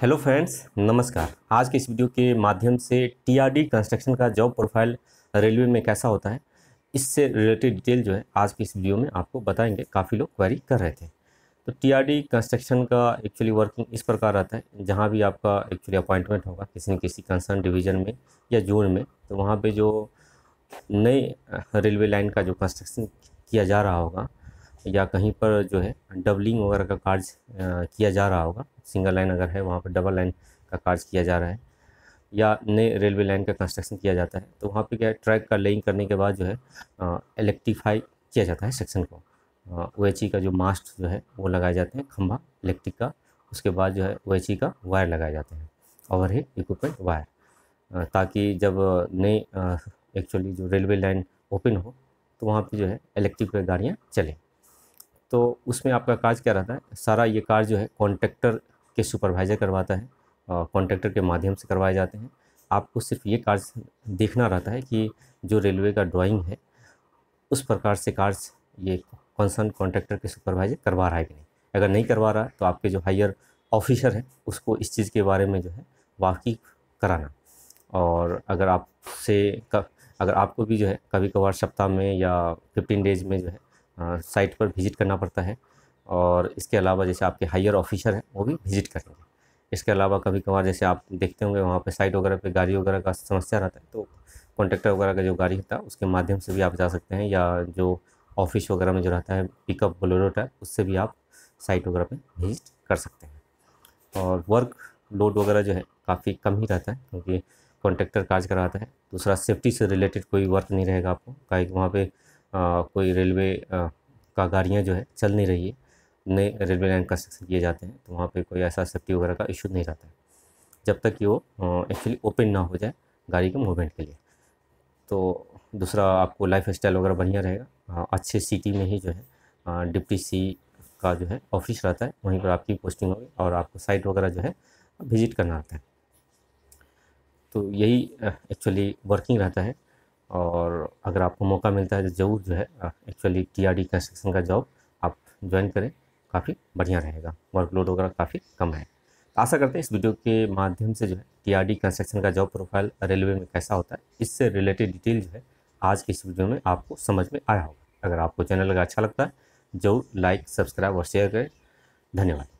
hello friends नमस्कार आज के इस वीडियो के माध्यम से टीआरडी कंस्ट्रक्शन का जॉब प्रोफाइल रेलवे में कैसा होता है इससे रिलेटेड डिटेल जो है आज के इस वीडियो में आपको बताएंगे काफ़ी लोग क्वेरी कर रहे थे तो टीआरडी कंस्ट्रक्शन का एक्चुअली वर्किंग इस प्रकार रहता है जहाँ भी आपका एक्चुअली अपॉइंटमेंट होगा किसी न किसी कंसर्न डिवीज़न में या जोन में तो वहाँ पर जो नए रेलवे लाइन का जो कंस्ट्रक्शन किया जा रहा होगा या कहीं पर जो है डबलिंग वगैरह का कार्य किया जा रहा होगा सिंगल लाइन अगर है वहाँ पर डबल लाइन का कार्य किया जा रहा है या नए रेलवे लाइन का कंस्ट्रक्शन किया जाता है तो वहाँ पे क्या है ट्रैक का लेइंग करने के बाद जो है इलेक्ट्रीफाई किया जाता है सेक्शन को ओ का जो मास्ट जो है वो लगाए जाते हैं खम्भा इलेक्ट्रिक का उसके बाद जो है ओ का वायर लगाए जाते हैं ओवर हेड इक्विपमेंट वायर ताकि जब नए एक्चुअली जो रेलवे लाइन ओपन हो तो वहाँ पे जो है इलेक्ट्रिक गाड़ियाँ चलें तो उसमें आपका काज क्या रहता है सारा ये कार्य जो है कॉन्ट्रैक्टर के सुपरवाइज़र करवाता है कॉन्ट्रैक्टर के माध्यम से करवाए जाते हैं आपको सिर्फ ये कार्य देखना रहता है कि जो रेलवे का ड्राइंग है उस प्रकार से कार्य ये कंसर्न कॉन्ट्रैक्टर के सुपरवाइज़र करवा रहा है कि नहीं अगर नहीं करवा रहा है तो आपके जो हायर ऑफिसर हैं उसको इस चीज़ के बारे में जो है वाकिफ कराना और अगर आपसे अगर आपको भी जो है कभी कभार सप्ताह में या फिफ्टीन डेज में जो है साइट पर विज़िट करना पड़ता है और इसके अलावा जैसे आपके हायर ऑफिसर हैं वो भी विज़िट करेंगे इसके अलावा कभी कभार जैसे आप देखते होंगे वहाँ पर साइट वगैरह पे गाड़ी वगैरह का समस्या रहता है तो कॉन्ट्रेक्टर वगैरह का जो गाड़ी होता है उसके माध्यम से भी आप जा सकते हैं या जो ऑफिस वगैरह में जो रहता है पिकअप बोलेरो टाइप उससे भी आप साइट वगैरह पर विजिट कर सकते हैं और वर्क लोड वगैरह जो है काफ़ी कम ही रहता है क्योंकि कॉन्ट्रेक्टर कार्य कराता है दूसरा सेफ्टी से रिलेटेड कोई वर्क नहीं रहेगा आपको का वहाँ पर कोई रेलवे का गाड़ियाँ जो है चल नहीं रही है नए रेलवे लाइन कंस्ट्रक्शन किए जाते हैं तो वहाँ पर कोई ऐसा सेफ्टी वगैरह का इशू नहीं रहता है जब तक कि वो एक्चुअली ओपन ना हो जाए गाड़ी के मूवमेंट के लिए तो दूसरा आपको लाइफ स्टाइल वगैरह बढ़िया रहेगा अच्छे सिटी में ही जो है डिप्टी सी का जो है ऑफिस रहता है वहीं पर आपकी पोस्टिंग होगी और आपको साइट वगैरह जो है विज़िट करना आता है तो यही एक्चुअली वर्किंग रहता है और अगर आपको मौका मिलता है तो ज़रूर जो है actually T R D construction का जॉब आप ज्वाइन करें काफ़ी बढ़िया रहेगा वर्कलोड वगैरह काफ़ी कम है तो आशा करते हैं इस वीडियो के माध्यम से जो है टी आर डी कंस्ट्रक्शन का जॉब प्रोफाइल रेलवे में कैसा होता है इससे रिलेटेड डिटेल जो है आज की इस वीडियो में आपको समझ में आया होगा अगर आपको चैनल अगर अच्छा लगता है जरूर लाइक सब्सक्राइब और शेयर करें धन्यवाद